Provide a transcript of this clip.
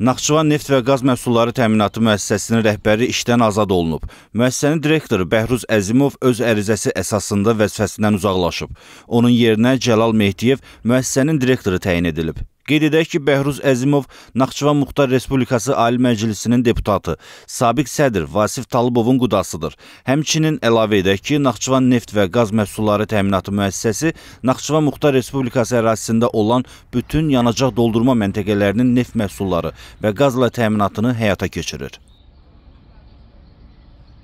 Naxçıvan neft və qaz məhsulları təminatı müəssisəsinin rəhbəri işdən azad olunub. Müəssisənin direktoru Bəhruz Əzimov öz ərizəsi əsasında vəzifəsindən uzaqlaşıb. Onun yerinə Cəlal Mehdiyev müəssisənin direktoru təyin edilib. Qeyd edək ki, Bəhruz Əzimov Naxçıvan Muxtar Respublikası Ali Məclisinin deputatı, sabiq sədr Vasif Talıbovun qudasıdır. Həmçinin əlavə edək ki, Naxçıvan Neft və Qaz Məhsulları Təminatı Müəssisəsi Naxçıvan Muxtar Respublikası ərazisində olan bütün yanacaq doldurma məntəqələrinin neft məhsulları və qazla təminatını həyata keçirir.